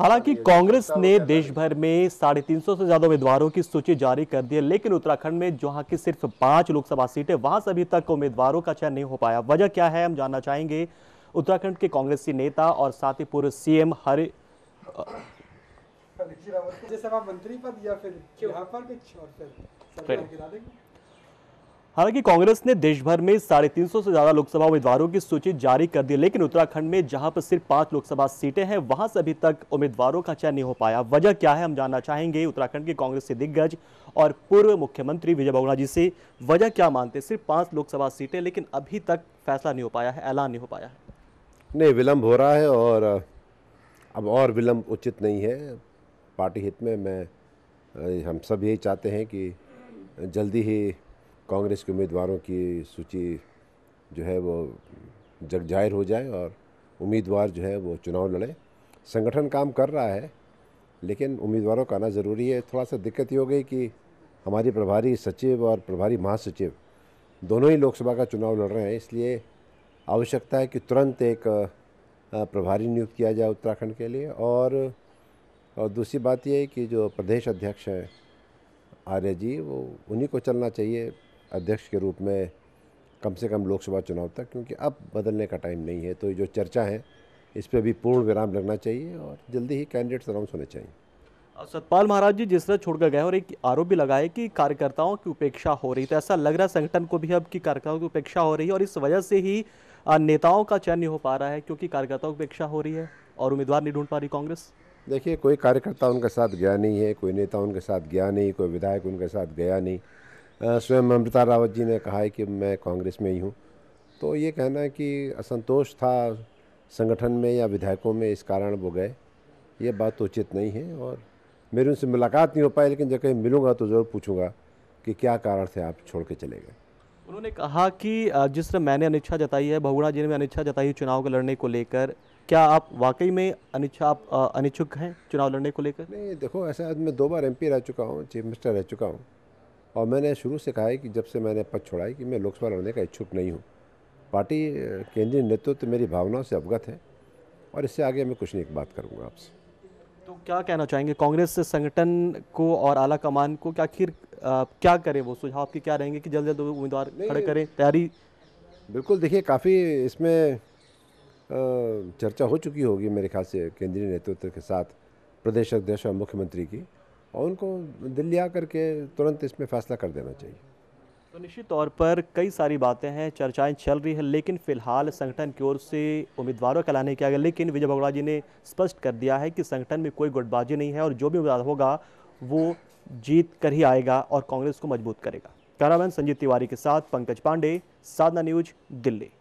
हालांकि कांग्रेस ने देश भर में साढ़े तीन सौ से ज्यादा उम्मीदवारों की सूची जारी कर दी है लेकिन उत्तराखंड में जहां की सिर्फ पांच लोकसभा सीटें वहां से अभी तक उम्मीदवारों का चयन नहीं हो पाया वजह क्या है हम जानना चाहेंगे उत्तराखंड के कांग्रेसी नेता और साथ ही पूर्व सीएम हरि मंत्री पद या फिर हालांकि कांग्रेस ने देश भर में साढ़े तीन सौ से ज्यादा लोकसभा उम्मीदवारों की सूची जारी कर दी लेकिन उत्तराखंड में जहां पर सिर्फ पांच लोकसभा सीटें हैं वहां से अभी तक उम्मीदवारों का चयन नहीं हो पाया वजह क्या है हम जानना चाहेंगे उत्तराखंड के कांग्रेस के दिग्गज और पूर्व मुख्यमंत्री विजय बगुड़ा जी से वजह क्या मानते सिर्फ पाँच लोकसभा सीटें लेकिन अभी तक फैसला नहीं हो पाया है ऐलान नहीं हो पाया है नहीं विलम्ब हो रहा है और अब और विलम्ब उचित नहीं है पार्टी हित में मैं हम सब यही चाहते हैं कि जल्दी ही कांग्रेस के उम्मीदवारों की सूची जो है वो जग जाहिर हो जाए और उम्मीदवार जो है वो चुनाव लड़े संगठन काम कर रहा है लेकिन उम्मीदवारों का आना ज़रूरी है थोड़ा सा दिक्कत ये हो गई कि हमारी प्रभारी सचिव और प्रभारी महासचिव दोनों ही लोकसभा का चुनाव लड़ रहे हैं इसलिए आवश्यकता है कि तुरंत एक प्रभारी नियुक्त किया जाए उत्तराखंड के लिए और और दूसरी बात यह है कि जो प्रदेश अध्यक्ष हैं आर्य जी वो उन्हीं को चलना चाहिए अध्यक्ष के रूप में कम से कम लोकसभा चुनाव तक क्योंकि अब बदलने का टाइम नहीं है तो जो चर्चा है इस पर भी पूर्ण विराम लगना चाहिए और जल्दी ही कैंडिडेट्स अनाउंस होने चाहिए सतपाल महाराज जी जिस तरह छोड़कर गए और एक आरोप भी लगाया कि कार्यकर्ताओं की उपेक्षा हो रही तो ऐसा लग रहा है संगठन को भी अब की कार्यकर्ताओं की उपेक्षा हो रही है और इस वजह से ही नेताओं का चयन नहीं हो पा रहा है क्योंकि कार्यकर्ताओं की उपेक्षा हो रही है और उम्मीदवार नहीं ढूंढ पा रही कांग्रेस देखिए कोई कार्यकर्ता उनके साथ गया नहीं है कोई नेता उनके साथ गया नहीं कोई विधायक उनके साथ गया नहीं स्वयं अमृता रावत जी ने कहा है कि मैं कांग्रेस में ही हूँ तो ये कहना है कि असंतोष था संगठन में या विधायकों में इस कारण वो गए ये बात तो उचित नहीं है और मेरी उनसे मुलाकात नहीं हो पाई लेकिन जब कहीं मिलूंगा तो ज़रूर पूछूंगा कि क्या कारण थे आप छोड़ के चले गए उन्होंने कहा कि जिस तरह मैंने अनिच्छा जताई है बहुगुणा जी ने अनिच्छा जताई है चुनाव को लड़ने को लेकर क्या आप वाकई में अनिच्छा आप अनिच्छुक हैं चुनाव लड़ने को लेकर नहीं देखो ऐसा मैं दो बार एमपी रह चुका हूँ चीफ मिनिस्टर रह चुका हूँ और मैंने शुरू से कहा है कि जब से मैंने पद छोड़ा है कि मैं लोकसभा लड़ने का इच्छुक नहीं हूँ पार्टी केंद्रीय नेतृत्व मेरी भावनाओं से अवगत है और इससे आगे मैं कुछ नहीं एक बात करूँगा आपसे तो क्या कहना चाहेंगे कांग्रेस संगठन को और आला कमान को क्या आखिर क्या करें वो सुझाव आपके क्या रहेंगे कि जल्द जल्द उम्मीदवार खड़े करें तैयारी बिल्कुल देखिए काफ़ी इसमें चर्चा हो चुकी होगी मेरे ख्याल से केंद्रीय नेतृत्व के साथ प्रदेश अध्यक्ष और मुख्यमंत्री की और उनको दिल्ली आकर के तुरंत इसमें फैसला कर देना चाहिए तो निश्चित तौर पर कई सारी बातें हैं चर्चाएं चल रही हैं लेकिन फिलहाल संगठन की ओर से उम्मीदवारों का लाने किया गया लेकिन विजय बगड़ा जी ने स्पष्ट कर दिया है कि संगठन में कोई गुटबाजी नहीं है और जो भी उम्मीदवार होगा वो जीत कर ही आएगा और कांग्रेस को मजबूत करेगा कैरामैन संजीत तिवारी के साथ पंकज पांडे साधना न्यूज दिल्ली